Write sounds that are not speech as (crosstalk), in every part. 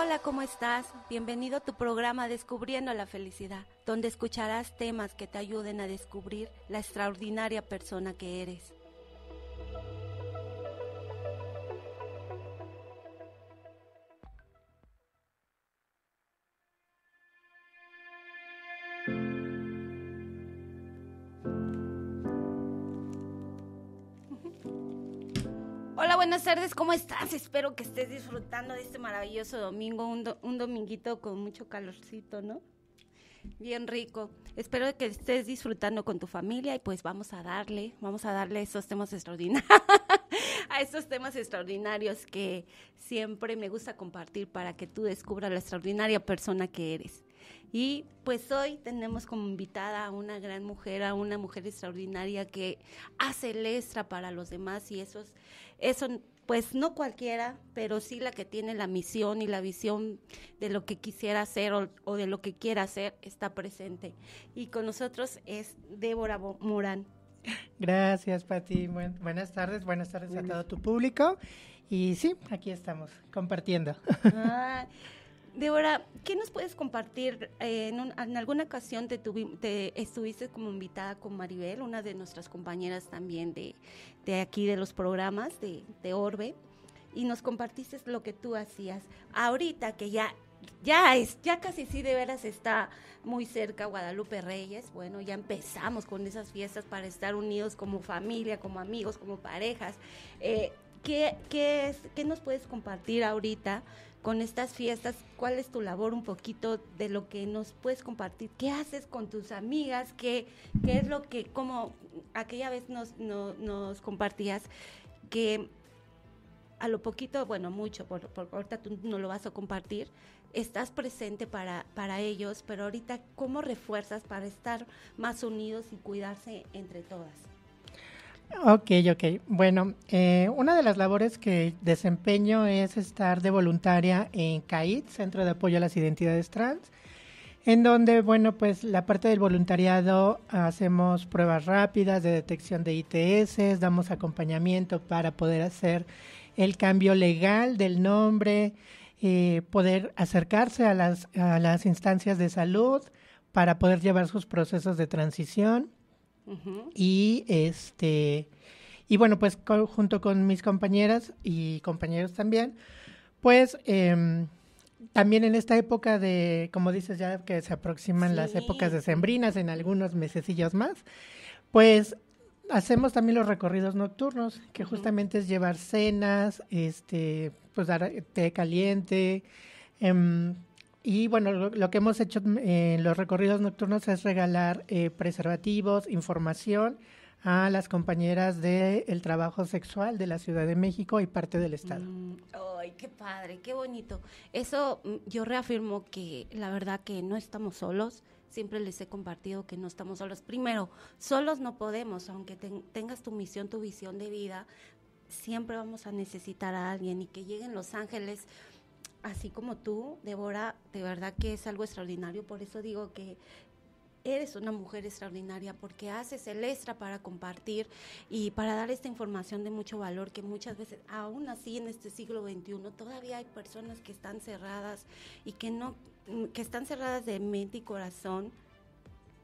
Hola, ¿cómo estás? Bienvenido a tu programa Descubriendo la Felicidad, donde escucharás temas que te ayuden a descubrir la extraordinaria persona que eres. tardes, ¿cómo estás? Espero que estés disfrutando de este maravilloso domingo, un, dominguito con mucho calorcito, ¿no? Bien rico. Espero que estés disfrutando con tu familia y pues vamos a darle, vamos a darle esos temas extraordinarios, (laughs) a esos temas extraordinarios que siempre me gusta compartir para que tú descubras la extraordinaria persona que eres. Y pues hoy tenemos como invitada a una gran mujer, a una mujer extraordinaria que hace el extra para los demás y eso, es, eso pues no cualquiera, pero sí la que tiene la misión y la visión de lo que quisiera hacer o, de lo que quiera hacer está presente. Y con nosotros es Débora Morán. Gracias, Pati. buenas tardes, buenas tardes a todo tu público. Y sí, aquí estamos compartiendo. Ah, Débora, ¿qué nos puedes compartir? Eh, en, alguna ocasión te, te, estuviste como invitada con Maribel, una de nuestras compañeras también de, aquí de los programas de, Orbe, y nos compartiste lo que tú hacías. Ahorita que ya, ya es, ya casi sí de veras está muy cerca Guadalupe Reyes, bueno, ya empezamos con esas fiestas para estar unidos como familia, como amigos, como parejas. Eh, ¿qué, ¿Qué nos puedes compartir ahorita? con estas fiestas, cuál es tu labor un poquito de lo que nos puedes compartir, qué haces con tus amigas, qué, qué es lo que, como aquella vez nos, nos compartías, que a lo poquito, bueno, mucho, por, ahorita tú no lo vas a compartir, estás presente para, para ellos, pero ahorita, ¿cómo refuerzas para estar más unidos y cuidarse entre todas? Ok, ok. Bueno, eh, una de las labores que desempeño es estar de voluntaria en CAID, Centro de Apoyo a las Identidades Trans, en donde, bueno, pues la parte del voluntariado hacemos pruebas rápidas de detección de ITS, damos acompañamiento para poder hacer el cambio legal del nombre, eh, poder acercarse a las, a las instancias de salud para poder llevar sus procesos de transición y este y bueno, pues junto con mis compañeras y compañeros también, pues em, también en esta época de, como dices ya, que se aproximan las épocas decembrinas en algunos mesecillos más, pues hacemos también los recorridos nocturnos, que justamente es llevar cenas, este, pues dar té caliente, em, y bueno, lo, que hemos hecho en los recorridos nocturnos es regalar eh, preservativos, información a las compañeras del trabajo sexual de la Ciudad de México y parte del Estado. Mm, ¡Ay, qué padre, qué bonito! Eso mm, yo reafirmo que la verdad que no estamos solos. Siempre les he compartido que no estamos solos. Primero, solos no podemos, aunque tengas tu misión, tu visión de vida, siempre vamos a necesitar a alguien y que lleguen los ángeles así como tú, Débora, de verdad que es algo extraordinario, por eso digo que eres una mujer extraordinaria porque haces el extra para compartir y para dar esta información de mucho valor que muchas veces, aún así en este siglo XXI, todavía hay personas que están cerradas y que no, que están cerradas de mente y corazón,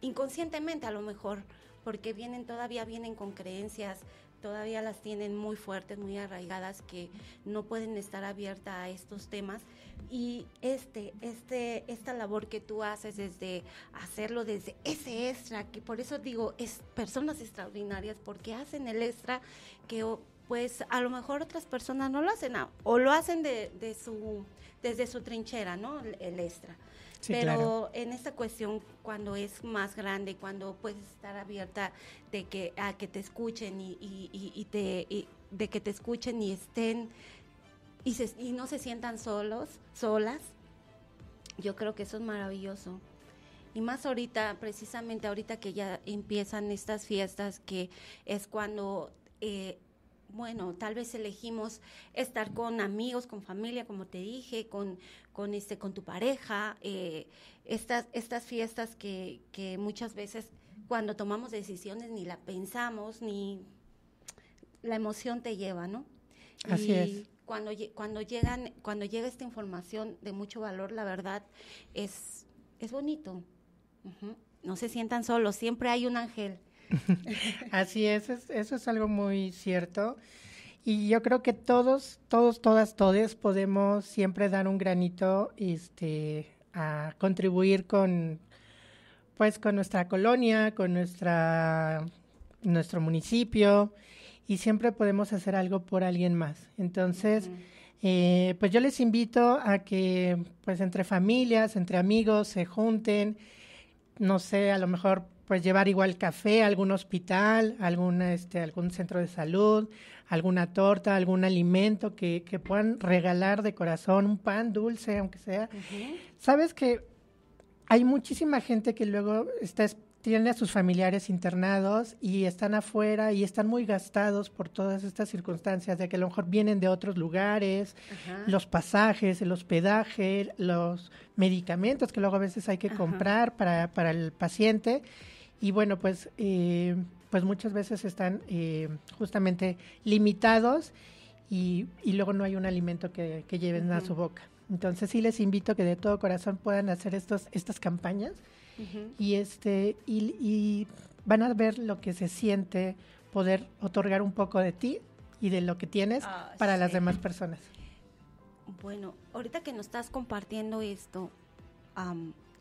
inconscientemente a lo mejor, porque vienen todavía vienen con creencias todavía las tienen muy fuertes, muy arraigadas, que no pueden estar abiertas a estos temas. Y este, este, esta labor que tú haces desde hacerlo desde ese extra, que por eso digo, es personas extraordinarias, porque hacen el extra que pues a lo mejor otras personas no lo hacen o lo hacen de, su, desde su trinchera, ¿no? el extra. Pero en esta cuestión, cuando es más grande, cuando puedes estar abierta de que a que te escuchen y, y, y, de que te escuchen y estén y, se, y no se sientan solos, solas, yo creo que eso es maravilloso. Y más ahorita, precisamente ahorita que ya empiezan estas fiestas, que es cuando eh, bueno, tal vez elegimos estar con amigos, con familia, como te dije, con, este, con tu pareja, eh, estas, estas fiestas que, muchas veces cuando tomamos decisiones ni la pensamos, ni la emoción te lleva, ¿no? Así es. Cuando, cuando, llegan, cuando llega esta información de mucho valor, la verdad, es, es bonito. No se sientan solos, siempre hay un ángel (laughs) Así es, eso es algo muy cierto. Y yo creo que todos, todos, todas, todes podemos siempre dar un granito este, a contribuir con, pues, con nuestra colonia, con nuestra, nuestro municipio y siempre podemos hacer algo por alguien más. Entonces, eh, pues yo les invito a que, pues entre familias, entre amigos, se junten, no sé, a lo mejor pues llevar igual café a algún hospital, algún, este, algún centro de salud, alguna torta, algún alimento que, que puedan regalar de corazón, un pan dulce, aunque sea. Sabes que hay muchísima gente que luego está, tiene a sus familiares internados y están afuera y están muy gastados por todas estas circunstancias, de que a lo mejor vienen de otros lugares, los pasajes, el hospedaje, los medicamentos que luego a veces hay que comprar para, para el paciente. Y bueno, pues, eh, pues muchas veces están eh, justamente limitados y, y, luego no hay un alimento que, lleven a su boca. Entonces sí les invito que de todo corazón puedan hacer estos, estas campañas y, este, y, van a ver lo que se siente poder otorgar un poco de ti y de lo que tienes ah, para las demás personas. Bueno, ahorita que nos estás compartiendo esto,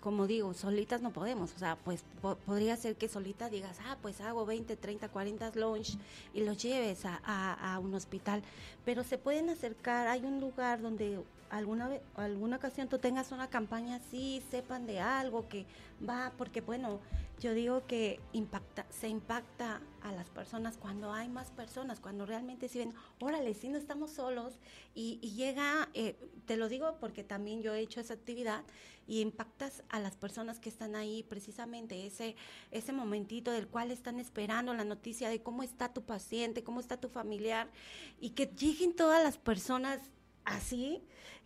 como digo, solitas no podemos, o sea, pues podría ser que solitas digas, ah, pues hago 20, 30, 40 lunch y los lleves a un hospital, pero se pueden acercar, hay un lugar donde alguna vez, alguna ocasión tú tengas una campaña así, sepan de algo que va, porque bueno, yo digo que impacta, se impacta a las personas cuando hay más personas, cuando realmente si ven, órale, si no estamos solos, y, llega, eh, te lo digo porque también yo he hecho esa actividad, y impactas a las personas que están ahí, precisamente ese, ese momentito del cual están esperando la noticia de cómo está tu paciente, cómo está tu familiar, y que lleguen todas las personas así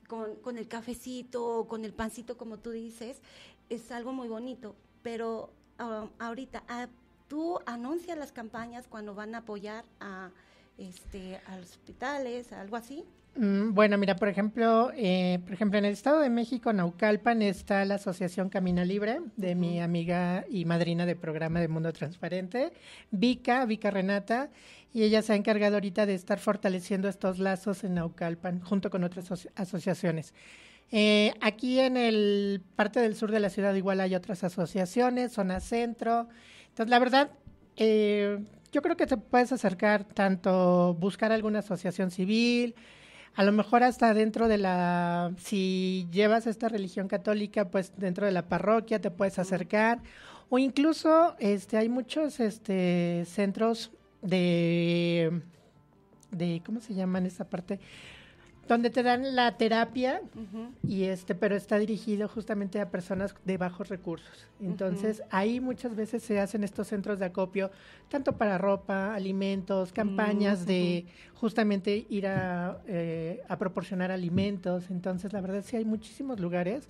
con, con el cafecito o con el pancito, como tú dices, es algo muy bonito. Pero ah, ahorita, ah, tú anuncias las campañas cuando van a apoyar a, este, los hospitales, algo así. Mm, bueno, mira, por ejemplo, eh, por ejemplo, en el Estado de México, Naucalpan, está la Asociación Camina Libre de mi amiga y madrina de programa de Mundo Transparente, Vika, Vika Renata, y ella se ha encargado ahorita de estar fortaleciendo estos lazos en Naucalpan junto con otras asociaciones. Eh, aquí en el parte del sur de la ciudad igual hay otras asociaciones, zona centro. Entonces, la verdad, eh, yo creo que te puedes acercar tanto buscar alguna asociación civil, a lo mejor hasta dentro de la, si llevas esta religión católica, pues dentro de la parroquia te puedes acercar. O incluso este, hay muchos este, centros de, de ¿cómo se llama en esa parte? Donde te dan la terapia y este, pero está dirigido justamente a personas de bajos recursos. Entonces, ahí muchas veces se hacen estos centros de acopio, tanto para ropa, alimentos, campañas mm, de justamente ir eh, a, proporcionar alimentos. Entonces, la verdad sí hay muchísimos lugares.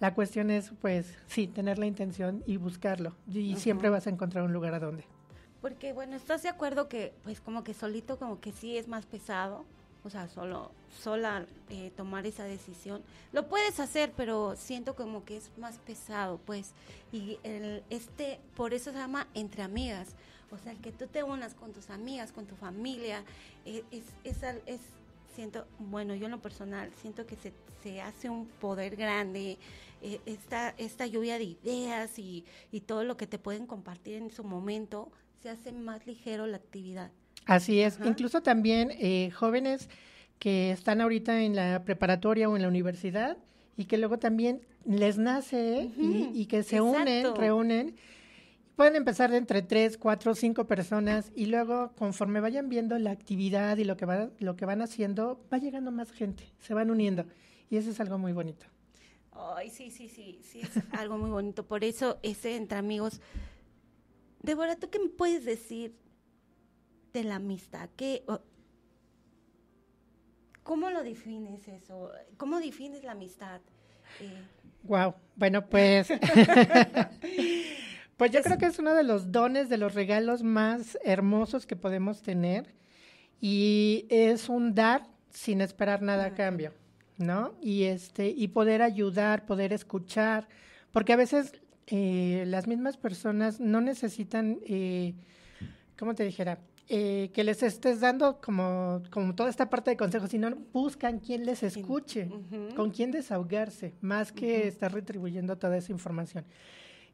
La cuestión es, pues, sí, tener la intención y buscarlo. Y siempre vas a encontrar un lugar a donde. Porque bueno, ¿estás de acuerdo que pues como que solito como que sí es más pesado? O sea, solo sola eh, tomar esa decisión. Lo puedes hacer, pero siento como que es más pesado, pues. Y el, este, por eso se llama entre amigas. O sea, el que tú te unas con tus amigas, con tu familia, eh, es, es, es siento, bueno, yo en lo personal siento que se, se hace un poder grande, eh, esta, esta lluvia de ideas y, y todo lo que te pueden compartir en su momento, se hace más ligero la actividad. Así es, incluso también eh, jóvenes que están ahorita en la preparatoria o en la universidad y que luego también les nace eh, y, que se unen, reúnen pueden empezar de entre tres, cuatro, cinco personas y luego conforme vayan viendo la actividad y lo que, lo que van haciendo, va llegando más gente, se van uniendo y eso es algo muy bonito. Ay, sí, sí, sí, sí, es (laughs) algo muy bonito. Por eso ese entre amigos. Débora, ¿tú qué me puedes decir de la amistad? ¿Cómo lo defines eso? ¿Cómo defines la amistad? Eh, wow, bueno, pues (laughs) (laughs) Pues yo creo que es uno de los dones, de los regalos más hermosos que podemos tener y es un dar sin esperar nada a cambio, ¿no? Y este y poder ayudar, poder escuchar, porque a veces eh, las mismas personas no necesitan, eh, ¿cómo te dijera? Eh, que les estés dando como, como toda esta parte de consejos, sino buscan quién les escuche, con quién desahogarse, más que estar retribuyendo toda esa información.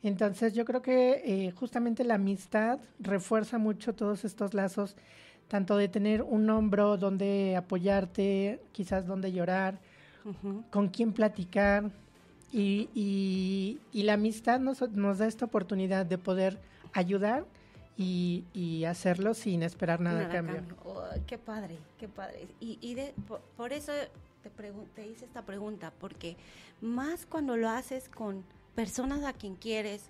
Entonces yo creo que eh, justamente la amistad refuerza mucho todos estos lazos, tanto de tener un hombro donde apoyarte, quizás donde llorar, con quién platicar. Y, y, la amistad nos, nos, da esta oportunidad de poder ayudar y, hacerlo sin esperar nada, a cambio. qué padre, qué padre. Y, por, eso te, te hice esta pregunta, porque más cuando lo haces con personas a quien quieres,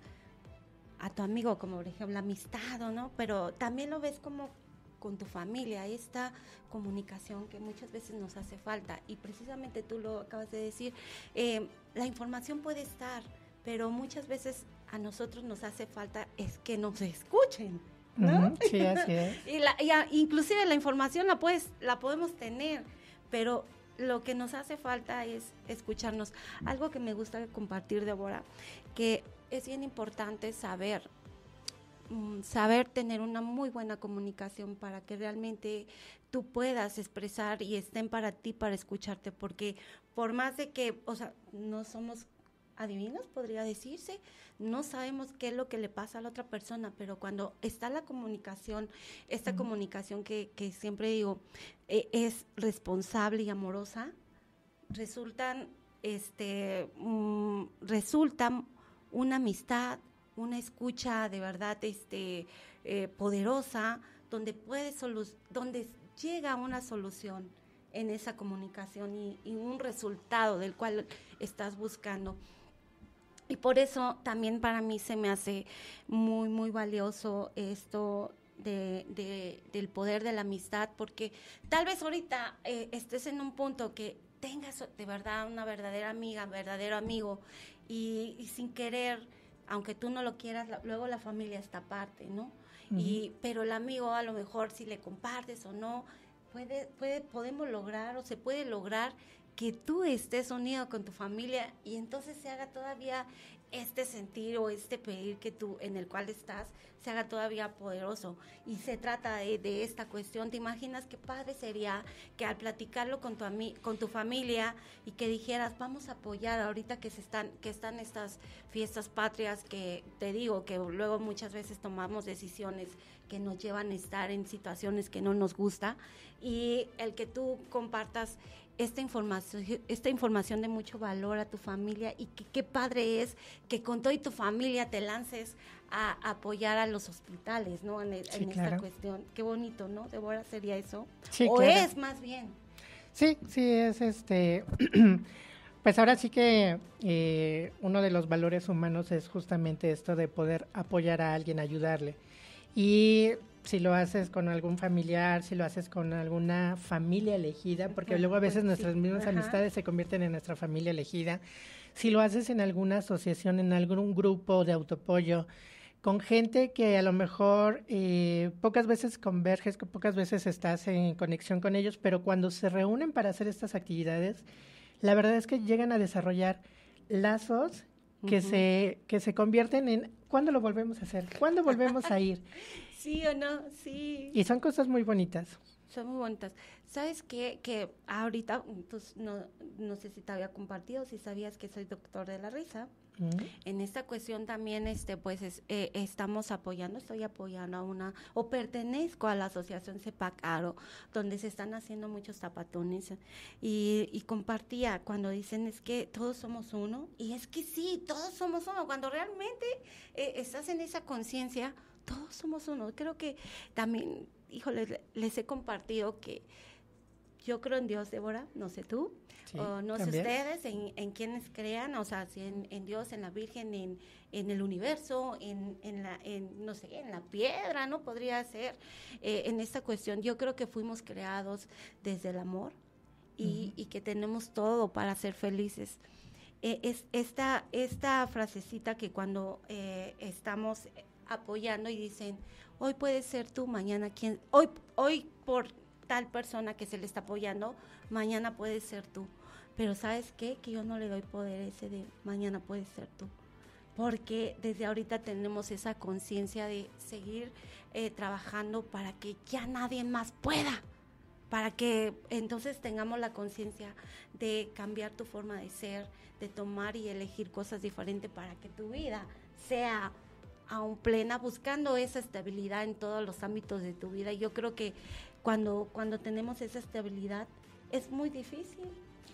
a tu amigo, como por ejemplo la amistad, ¿no? Pero también lo ves como con tu familia, esta comunicación que muchas veces nos hace falta. Y precisamente tú lo acabas de decir, eh, la información puede estar, pero muchas veces a nosotros nos hace falta es que nos escuchen. ¿no? Sí, así es. (laughs) y, inclusive la información la, puedes, la podemos tener, pero lo que nos hace falta es escucharnos. Algo que me gusta compartir, Débora, que es bien importante saber mm, saber tener una muy buena comunicación para que realmente tú puedas expresar y estén para ti para escucharte, porque por más de que, o sea, no somos adivinas, podría decirse. No sabemos qué es lo que le pasa a la otra persona, pero cuando está la comunicación, esta comunicación que, que, siempre digo e, es responsable y amorosa, resultan, este, mm, resulta una amistad, una escucha de verdad este, eh, poderosa, donde, puede donde llega una solución en esa comunicación y, un resultado del cual estás buscando. Y por eso también para mí se me hace muy, muy valioso esto de, del poder de la amistad, porque tal vez ahorita eh, estés en un punto que tengas de verdad una verdadera amiga, verdadero amigo, y, sin querer, aunque tú no lo quieras, luego la familia está aparte, ¿no? y, pero el amigo a lo mejor si le compartes o no, puede, puede, podemos lograr o se puede lograr que tú estés unido con tu familia y entonces se haga todavía este sentir o este pedir que tú en el cual estás se haga todavía poderoso. Y se trata de, esta cuestión. ¿Te imaginas qué padre sería que al platicarlo con tu, con tu familia y que dijeras, vamos a apoyar ahorita que, se están, que están estas fiestas patrias que te digo que luego muchas veces tomamos decisiones que nos llevan a estar en situaciones que no nos gusta y el que tú compartas esta información, esta información de mucho valor a tu familia y qué padre es que con todo y tu familia te lances a apoyar a los hospitales, ¿no? En, esta cuestión. Qué bonito, ¿no? Deborah sería eso. Sí, o es más bien. Sí, sí, es este. (clears throat) Pues ahora sí que eh, uno de los valores humanos es justamente esto de poder apoyar a alguien, ayudarle. Y si lo haces con algún familiar, si lo haces con alguna familia elegida, porque luego a veces pues nuestras mismas amistades se convierten en nuestra familia elegida, si lo haces en alguna asociación, en algún grupo de autopollo, con gente que a lo mejor eh, pocas veces converges, que pocas veces estás en conexión con ellos, pero cuando se reúnen para hacer estas actividades, la verdad es que llegan a desarrollar lazos que, se, que se convierten en ¿cuándo lo volvemos a hacer? ¿Cuándo volvemos a ir? (laughs) sí o no, sí. Y son cosas muy bonitas. Son muy bonitas. ¿Sabes qué? Que ahorita, pues no, no sé si te había compartido, si sabías que soy doctor de la risa. En esta cuestión también, este, pues, eh, estamos apoyando, estoy apoyando a una, o pertenezco a la asociación Cepacaro, donde se están haciendo muchos zapatones y, compartía cuando dicen es que todos somos uno, y es que sí, todos somos uno, cuando realmente eh, estás en esa conciencia, todos somos uno. Creo que también, híjole, les he compartido que yo creo en Dios, Débora, no sé tú, o no sé ustedes, en, quienes crean, o sea, en, en, Dios, en la Virgen, en, en el universo, en, en la, no sé, en la piedra, ¿no? Podría ser, eh, en esta cuestión, yo creo que fuimos creados desde el amor y, y que tenemos todo para ser felices. Eh, es esta, esta frasecita que cuando eh, estamos apoyando y dicen, hoy puedes ser tú, mañana quien, hoy, hoy por tal persona que se le está apoyando, mañana puede ser tú. Pero ¿sabes qué? Que yo no le doy poder ese de mañana puede ser tú. Porque desde ahorita tenemos esa conciencia de seguir eh, trabajando para que ya nadie más pueda para que entonces tengamos la conciencia de cambiar tu forma de ser, de tomar y elegir cosas diferentes para que tu vida sea aún plena, buscando esa estabilidad en todos los ámbitos de tu vida. Yo creo que cuando, cuando tenemos esa estabilidad es muy difícil.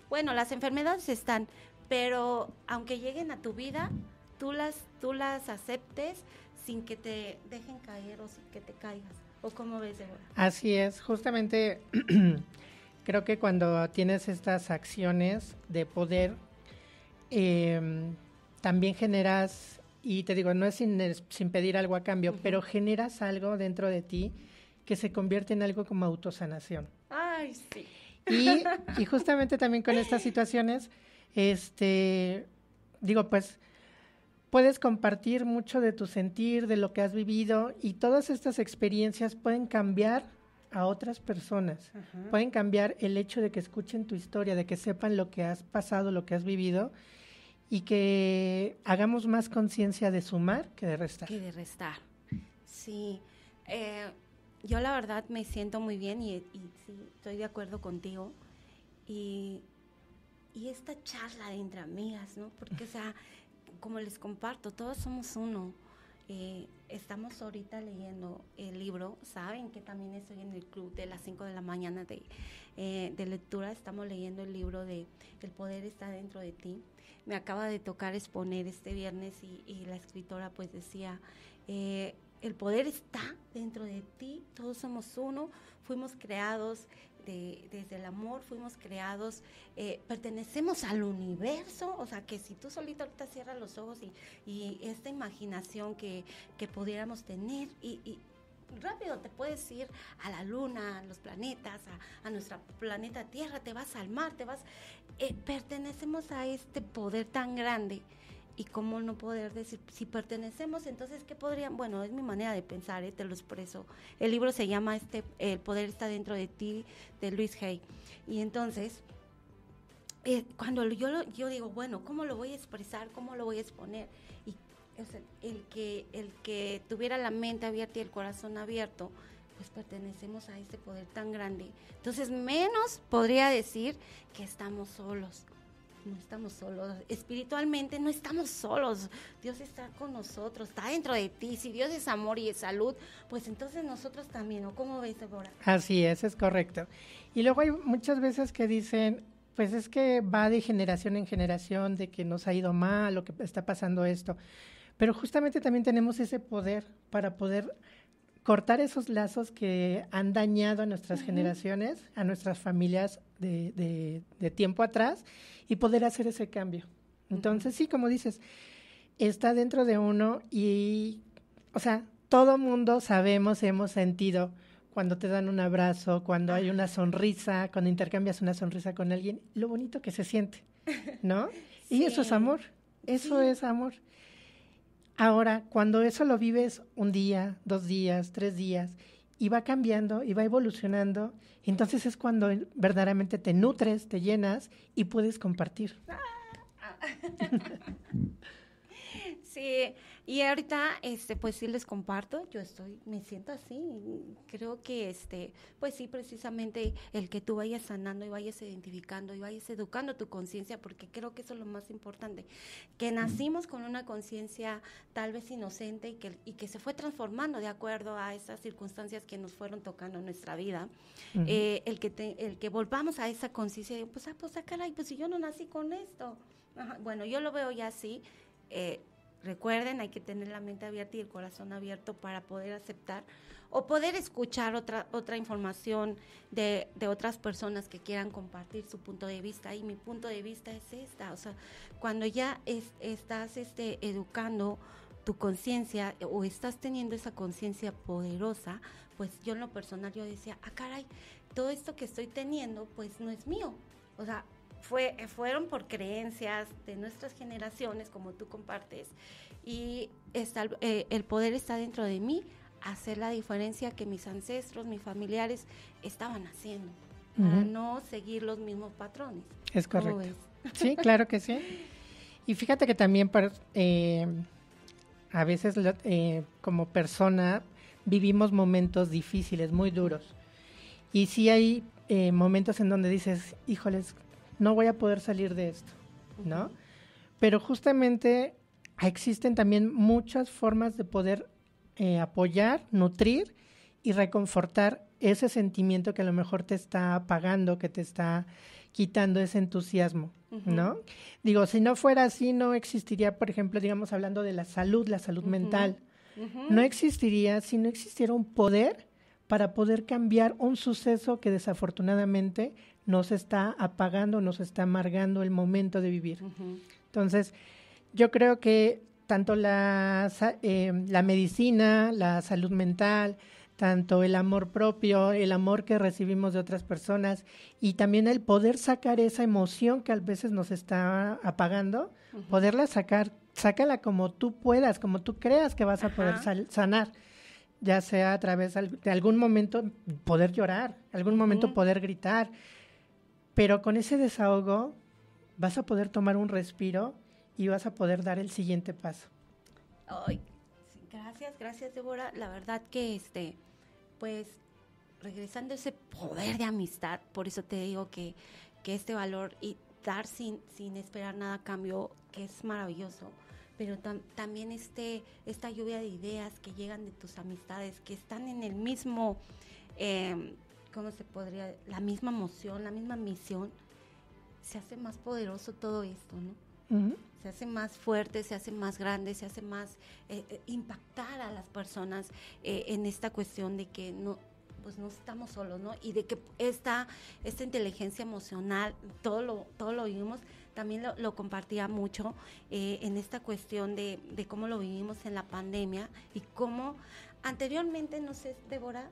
Bueno, las enfermedades están, pero aunque lleguen a tu vida, tú las, tú las aceptes sin que te dejen caer o sin que te caigas. ¿O cómo ves, Deborah? Así es, justamente (clears throat) creo que cuando tienes estas acciones de poder, em, también generas y te digo, no es sin, sin pedir algo a cambio, pero generas algo dentro de ti que se convierte en algo como autosanación. Ay, sí. (laughs) Y, justamente también con estas situaciones, este, digo, pues puedes compartir mucho de tu sentir, de lo que has vivido y todas estas experiencias pueden cambiar a otras personas, pueden cambiar el hecho de que escuchen tu historia, de que sepan lo que has pasado, lo que has vivido y que hagamos más conciencia de sumar que de restar. Que de restar. Sí. Eh, yo la verdad me siento muy bien y, estoy de acuerdo contigo. Y, y, esta charla de entre amigas, ¿no? Porque, o sea, como les comparto, todos somos uno. Eh, estamos ahorita leyendo el libro, saben que también estoy en el club de las 5 de la mañana de, eh, de, lectura, estamos leyendo el libro de El poder está dentro de ti. Me acaba de tocar exponer este viernes y, la escritora pues decía, eh, el poder está dentro de ti, todos somos uno, fuimos creados desde el amor fuimos creados, eh, pertenecemos al universo, o sea que si tú solito ahorita cierras los ojos y, esta imaginación que, pudiéramos tener y, rápido te puedes ir a la luna, a los planetas, a, a nuestro planeta Tierra, te vas al mar, te vas... Eh, pertenecemos a este poder tan grande y cómo no poder decir si pertenecemos, entonces qué podrían, bueno, es mi manera de pensar, ¿eh? te lo expreso. El libro se llama este El poder está dentro de ti de Luis Hay. Y entonces eh, cuando yo yo digo, bueno, ¿cómo lo voy a expresar? ¿Cómo lo voy a exponer? Y el que el que tuviera la mente abierta y el corazón abierto, pues pertenecemos a este poder tan grande. Entonces, menos podría decir que estamos solos no estamos solos. Espiritualmente no estamos solos. Dios está con nosotros, está dentro de ti. Si Dios es amor y es salud, pues entonces nosotros también, ¿no? cómo ves, ahora Así es, es correcto. Y luego hay muchas veces que dicen, pues es que va de generación en generación, de que nos ha ido mal, lo que está pasando esto. Pero justamente también tenemos ese poder para poder cortar esos lazos que han dañado a nuestras generaciones, a nuestras familias de, tiempo atrás y poder hacer ese cambio. Entonces, sí, como dices, está dentro de uno y, o sea, todo mundo sabemos, hemos sentido cuando te dan un abrazo, cuando hay una sonrisa, cuando intercambias una sonrisa con alguien, lo bonito que se siente, ¿no? (laughs) Y eso es amor, eso es amor. Ahora, cuando eso lo vives un día, dos días, tres días, y va cambiando y va evolucionando, entonces es cuando verdaderamente te nutres, te llenas y puedes compartir. (laughs) Sí, y ahorita, este, pues sí les comparto, yo estoy, me siento así, creo que, este, pues sí, precisamente el que tú vayas sanando y vayas identificando y vayas educando tu conciencia, porque creo que eso es lo más importante, que nacimos con una conciencia tal vez inocente y que, se fue transformando de acuerdo a esas circunstancias que nos fueron tocando nuestra vida, eh, el, que el que volvamos a esa conciencia, pues, ah, pues, acá, ah, caray, pues si yo no nací con esto, bueno, yo lo veo ya así, eh, Recuerden, hay que tener la mente abierta y el corazón abierto para poder aceptar o poder escuchar otra, otra información de, otras personas que quieran compartir su punto de vista. Y mi punto de vista es esta. O sea, cuando ya estás este, educando tu conciencia o estás teniendo esa conciencia poderosa, pues yo en lo personal yo decía, ah, caray, todo esto que estoy teniendo pues no es mío. O sea, fue, fueron por creencias de nuestras generaciones, como tú compartes, y está, eh, el poder está dentro de mí, hacer la diferencia que mis ancestros, mis familiares estaban haciendo, para no seguir los mismos patrones. Es correcto. Sí, claro que sí. Y fíjate que también eh, a veces eh, como persona vivimos momentos difíciles, muy duros. Y sí hay momentos en donde dices, híjoles, no voy a poder salir de esto, ¿no? Pero justamente ah, existen también muchas formas de poder eh, apoyar, nutrir y reconfortar ese sentimiento que a lo mejor te está apagando, que te está quitando ese entusiasmo, ¿no? Digo, si no fuera así, no existiría, por ejemplo, digamos, hablando de la salud, la salud mental. No existiría si no existiera un poder para poder cambiar un suceso que desafortunadamente nos está apagando, nos está amargando el momento de vivir. Entonces, yo creo que tanto la, eh, la medicina, la salud mental, tanto el amor propio, el amor que recibimos de otras personas y también el poder sacar esa emoción que a veces nos está apagando, poderla sacar, sácala como tú puedas, como tú creas que vas a poder sanar, ya sea a través de algún momento poder llorar, algún momento poder gritar, pero con ese desahogo vas a poder tomar un respiro y vas a poder dar el siguiente paso. Ay, gracias, gracias Débora. La verdad que este, pues regresando ese poder de amistad, por eso te digo que, que este valor y dar sin, sin esperar nada a cambio, que es maravilloso pero también este, esta lluvia de ideas que llegan de tus amistades, que están en el mismo, em, ¿cómo se podría? La misma emoción, la misma misión, se hace más poderoso todo esto, ¿no? Se hace más fuerte, se hace más grande, se hace más eh, eh, impactar a las personas eh, en esta cuestión de que no, pues no estamos solos, ¿no? Y de que esta, esta inteligencia emocional, todo lo, todo lo vivimos, también lo, compartía mucho en esta cuestión de, de, cómo lo vivimos en la pandemia y cómo anteriormente, no sé, Débora,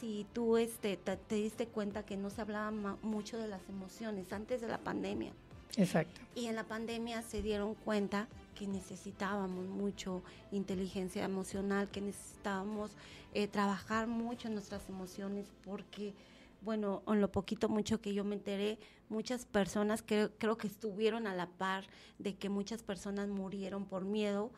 si tú este, te, diste cuenta que no se hablaba mucho de las emociones antes de la pandemia. Exacto. Y en la pandemia se dieron cuenta que necesitábamos mucho inteligencia emocional, que necesitábamos eh, trabajar mucho nuestras emociones porque bueno, en lo poquito mucho que yo me enteré, muchas personas que creo que estuvieron a la par de que muchas personas murieron por miedo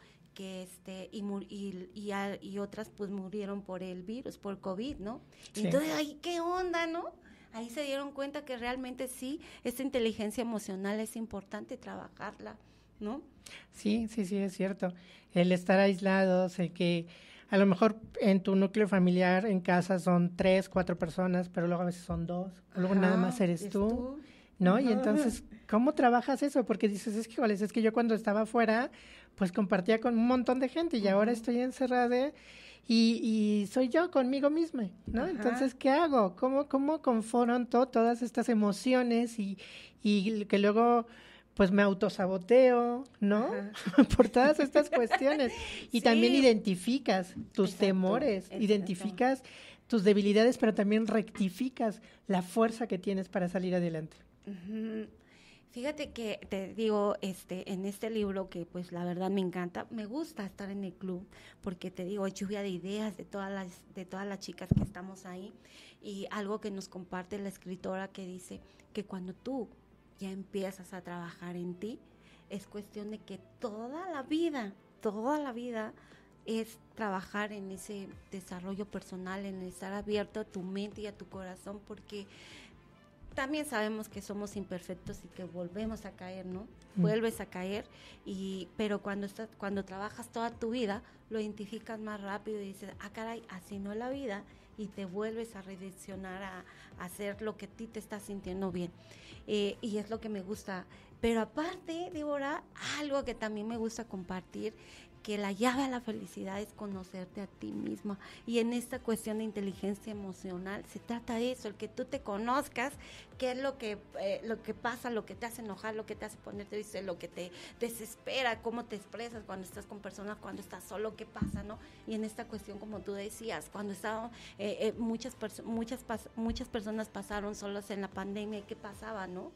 este y, y, y, otras pues murieron por el virus, por COVID, ¿no? Entonces, ahí qué onda, ¿no? Ahí se dieron cuenta que realmente sí, esta inteligencia emocional es importante trabajarla, ¿no? Sí, sí, sí, es cierto. El estar aislados, el que a lo mejor en tu núcleo familiar, en casa son tres, cuatro personas, pero luego a veces son dos, luego nada más eres, tú ¿no? Y entonces, ¿cómo trabajas eso? Porque dices, es que es que yo cuando estaba afuera, pues compartía con un montón de gente y ahora estoy encerrada y, soy yo conmigo misma, ¿no? Entonces, ¿qué hago? ¿Cómo, cómo confronto todas estas emociones y, y que luego pues me autosaboteo, ¿no? (laughs) Por todas estas cuestiones. Y también identificas tus temores, identificas tus debilidades, pero también rectificas la fuerza que tienes para salir adelante. Fíjate que te digo, este, en este libro que pues la verdad me encanta, me gusta estar en el club porque te digo, lluvia de ideas de todas las de todas las chicas que estamos ahí y algo que nos comparte la escritora que dice que cuando tú ya empiezas a trabajar en ti, es cuestión de que toda la vida, toda la vida es trabajar en ese desarrollo personal, en estar abierto a tu mente y a tu corazón porque también sabemos que somos imperfectos y que volvemos a caer, ¿no? Mm. Vuelves a caer, y, pero cuando, cuando trabajas toda tu vida, lo identificas más rápido y dices, ah, caray, así no es la vida, y te vuelves a redireccionar a, hacer lo que a ti te está sintiendo bien. Eh, y es lo que me gusta. Pero aparte, Débora, algo que también me gusta compartir que la llave a la felicidad es conocerte a ti misma Y en esta cuestión de inteligencia emocional se trata de eso, el que tú te conozcas, qué es lo que, eh, lo que pasa, lo que te hace enojar, lo que te hace ponerte triste, lo que te desespera, cómo te expresas cuando estás con personas, cuando estás solo, qué pasa, ¿no? Y en esta cuestión, como tú decías, cuando estaban eh, eh, muchas, muchas, muchas personas pasaron solas en la pandemia, ¿qué pasaba, no?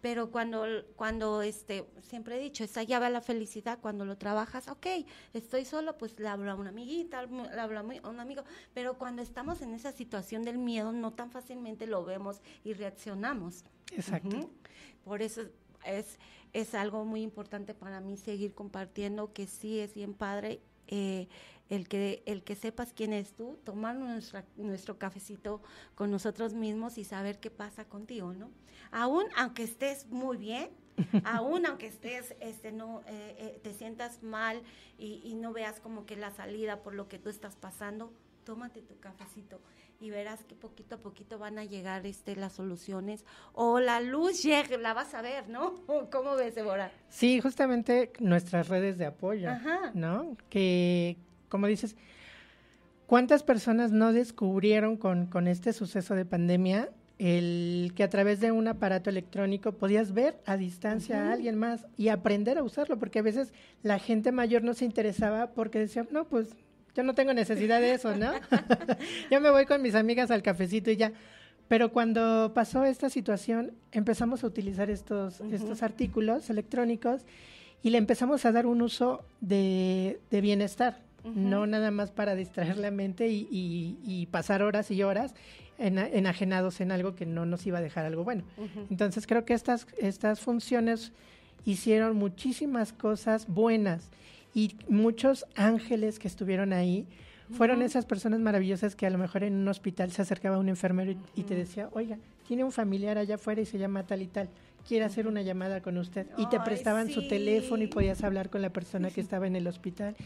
Pero cuando, cuando este, siempre he dicho, esa llave a la felicidad, cuando lo trabajas, ok, estoy solo, pues le hablo a una amiguita, le hablo a un amigo, pero cuando estamos en esa situación del miedo, no tan fácilmente lo vemos y reaccionamos. Exacto. Por eso es, es algo muy importante para mí seguir compartiendo que sí es bien padre eh, el, que, el que sepas quién es tú, tomar nuestro cafecito con nosotros mismos y saber qué pasa contigo, ¿no? Aún aunque estés muy bien, (laughs) aún aunque estés, este, no, eh, eh, te sientas mal y, y no veas como que la salida por lo que tú estás pasando, tómate tu cafecito y verás que poquito a poquito van a llegar este, las soluciones o la luz llegue la vas a ver, ¿no? (laughs) ¿Cómo ves, Débora? Sí, justamente nuestras redes de apoyo, ¿no? Que, como dices, ¿cuántas personas no descubrieron con, con este suceso de pandemia el que a través de un aparato electrónico podías ver a distancia a alguien más y aprender a usarlo, porque a veces la gente mayor no se interesaba porque decía, no, pues yo no tengo necesidad de eso, ¿no? (laughs) yo me voy con mis amigas al cafecito y ya. Pero cuando pasó esta situación, empezamos a utilizar estos, estos artículos electrónicos y le empezamos a dar un uso de, bienestar, no nada más para distraer la mente y, pasar horas y horas enajenados en algo que no nos iba a dejar algo bueno. Entonces creo que estas, estas funciones hicieron muchísimas cosas buenas y muchos ángeles que estuvieron ahí fueron esas personas maravillosas que a lo mejor en un hospital se acercaba un enfermero y, te decía, oiga, tiene un familiar allá afuera y se llama tal y tal quiere hacer una llamada con usted y te prestaban su teléfono y podías hablar con la persona que estaba en el hospital.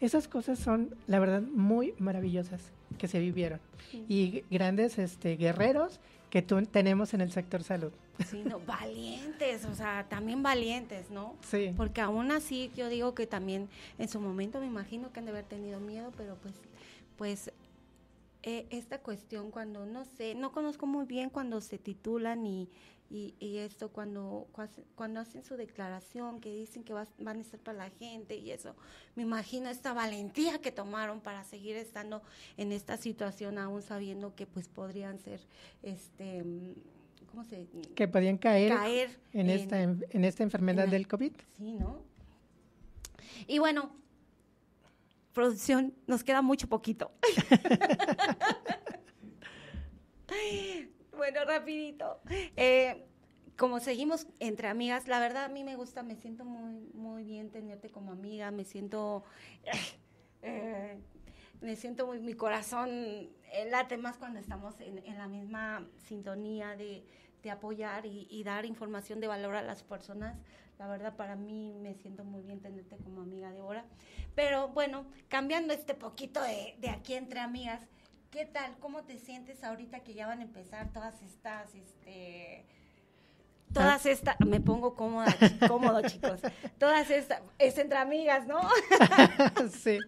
Esas cosas son, la verdad, muy maravillosas que se vivieron y grandes este, guerreros que tú, tenemos en el sector salud. Sí, no, valientes, o sea, también valientes, ¿no? Sí. Porque aún así yo digo que también en su momento me imagino que han de haber tenido miedo, pero pues, pues eh, esta cuestión cuando no sé, no conozco muy bien cuando se titulan y y, esto cuando, cuando hacen su declaración, que dicen que van a estar para la gente y eso, me imagino esta valentía que tomaron para seguir estando en esta situación, aún sabiendo que pues podrían ser, este, ¿cómo se? Que podían caer, en, esta, en, esta enfermedad del COVID. Sí, ¿no? Y bueno, producción, nos queda mucho poquito. (laughs) Bueno, rapidito. Eh, como seguimos entre amigas, la verdad a mí me gusta, me siento muy, muy bien tenerte como amiga, me siento... (laughs) Eh, me siento muy, mi corazón eh, late más cuando estamos en, la misma sintonía de, apoyar y, dar información de valor a las personas. La verdad, para mí me siento muy bien tenerte como amiga de ahora. Pero bueno, cambiando este poquito de, de aquí entre amigas, ¿Qué tal? ¿Cómo te sientes ahorita que ya van a empezar todas estas, este, todas ah. estas, me pongo cómoda, (laughs) cómodo, chicos, todas estas, es entre amigas, ¿no? (laughs) sí.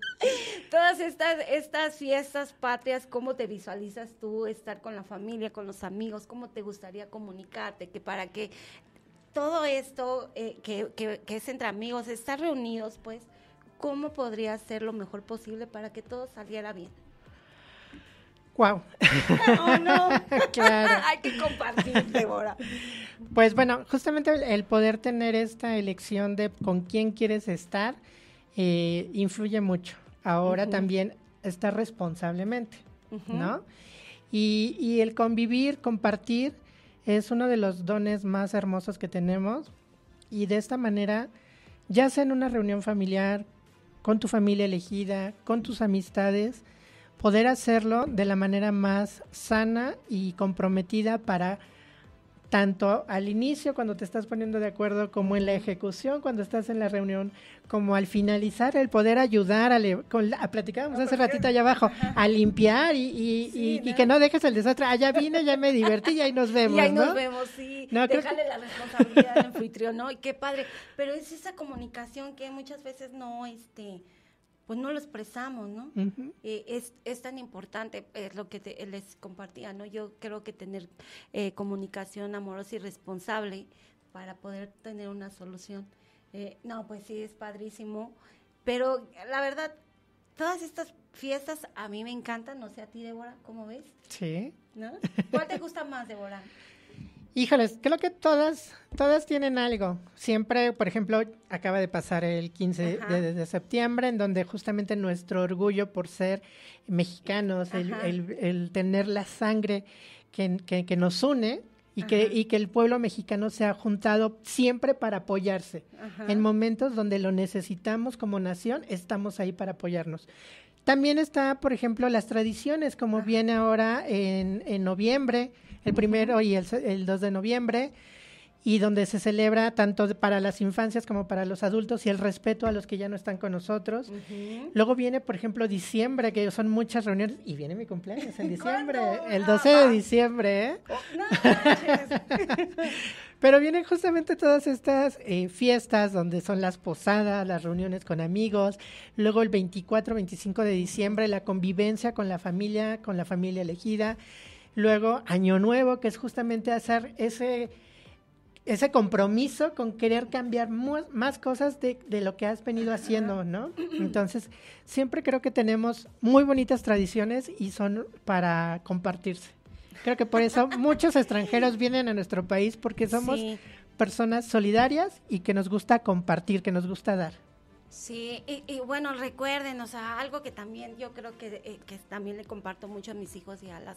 Todas estas, estas fiestas patrias, ¿cómo te visualizas tú estar con la familia, con los amigos? ¿Cómo te gustaría comunicarte? Que para que todo esto eh, que, es entre amigos, estar reunidos, pues, ¿cómo podría ser lo mejor posible para que todo saliera bien? Wow. Oh, no. (laughs) claro. Hay que compartir, Débora. Pues bueno, justamente el poder tener esta elección de con quién quieres estar eh, influye mucho. Ahora también estar responsablemente, ¿no? Y, y el convivir, compartir, es uno de los dones más hermosos que tenemos. Y de esta manera, ya sea en una reunión familiar, con tu familia elegida, con tus amistades, poder hacerlo de la manera más sana y comprometida para tanto al inicio cuando te estás poniendo de acuerdo como en la ejecución cuando estás en la reunión como al finalizar el poder ayudar a, platicábamos ah, hace pues ratito allá abajo a limpiar y, y, que no dejes el desastre allá ah, vine ya me divertí y ahí nos vemos (laughs) y ahí nos vemos sí déjale la responsabilidad al anfitrión no y qué padre pero es esa comunicación que muchas veces no este pues no lo expresamos, ¿no? Eh, es, es, tan importante, es lo que les compartía, ¿no? Yo creo que tener eh, comunicación amorosa y responsable para poder tener una solución. Eh, no, pues sí, es padrísimo, pero la verdad, todas estas fiestas a mí me encantan, no sé a ti, Débora, ¿cómo ves? Sí. ¿No? (laughs) ¿Cuál te gusta más, Débora? Híjoles, creo que todas, todas tienen algo. Siempre, por ejemplo, acaba de pasar el 15 de, septiembre, en donde justamente nuestro orgullo por ser mexicanos, el, tener la sangre que, que, nos une, y que, y que, el pueblo mexicano se ha juntado siempre para apoyarse. En momentos donde lo necesitamos como nación, estamos ahí para apoyarnos. También está, por ejemplo, las tradiciones, como viene ahora en, noviembre, el primero y el, el 2 de noviembre, y donde se celebra tanto para las infancias como para los adultos y el respeto a los que ya no están con nosotros. Luego viene, por ejemplo, diciembre, que son muchas reuniones, y viene mi cumpleaños en (laughs) diciembre, el 12 ah, de ah. diciembre. ¿eh? Oh, (laughs) (laughs) Pero vienen justamente todas estas eh, fiestas donde son las posadas, las reuniones con amigos, luego el 24, 25 de diciembre la convivencia con la familia, con la familia elegida, luego Año Nuevo, que es justamente hacer ese ese compromiso con querer cambiar más cosas de, lo que has venido haciendo, ¿no? (clears throat) Entonces, siempre creo que tenemos muy bonitas tradiciones y son para compartirse. Creo que por eso muchos extranjeros vienen a nuestro país porque somos personas solidarias y que nos gusta compartir, que nos gusta dar. Sí, y, bueno, recuerden, o sea, algo que también yo creo eh, que, también le comparto mucho a mis hijos y a, las,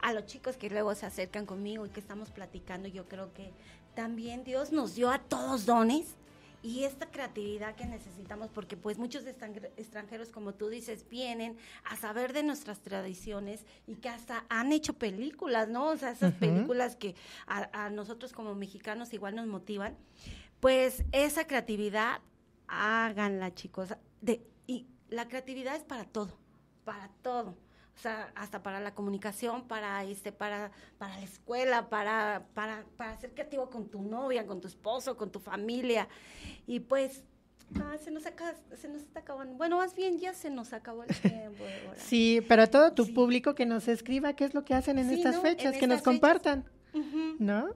a los chicos que luego se acercan conmigo y que estamos platicando, yo creo que también Dios nos dio a todos dones y esta creatividad que necesitamos, porque pues muchos extranjeros, como tú dices, vienen a saber de nuestras tradiciones y que hasta han hecho películas, ¿no? O sea, esas películas que a, nosotros como mexicanos igual nos motivan. Pues esa creatividad, háganla, chicos. De, y la creatividad es para todo, para todo o hasta para la comunicación, para este, para, para la escuela, para, para, para ser creativo con tu novia, con tu esposo, con tu familia. Y pues ah, se nos, se nos está acabando. Bueno, más bien ya se nos acabó el (laughs) tiempo. Sí, pero todo tu público que nos escriba qué es lo que hacen en estas fechas, que nos compartan, ¿no?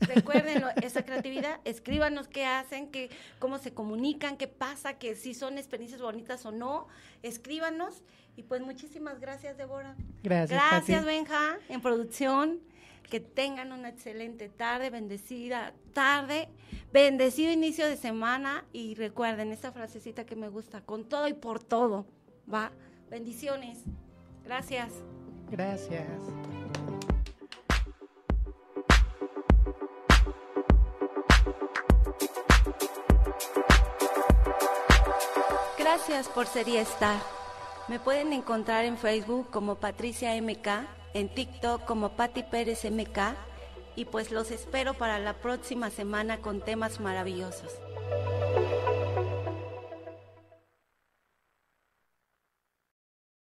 Recuérdenlo, (laughs) esa creatividad, escríbanos qué hacen, qué, cómo se comunican, qué pasa, que si son experiencias bonitas o no, escríbanos y pues muchísimas gracias, Débora. Gracias. Gracias, Benja, en producción. Que tengan una excelente tarde, bendecida tarde, bendecido inicio de semana y recuerden esta frasecita que me gusta, con todo y por todo, ¿va? Bendiciones. Gracias. Gracias. Gracias por ser y estar. Me pueden encontrar en Facebook como Patricia MK, en TikTok como Patti Pérez MK y pues los espero para la próxima semana con temas maravillosos.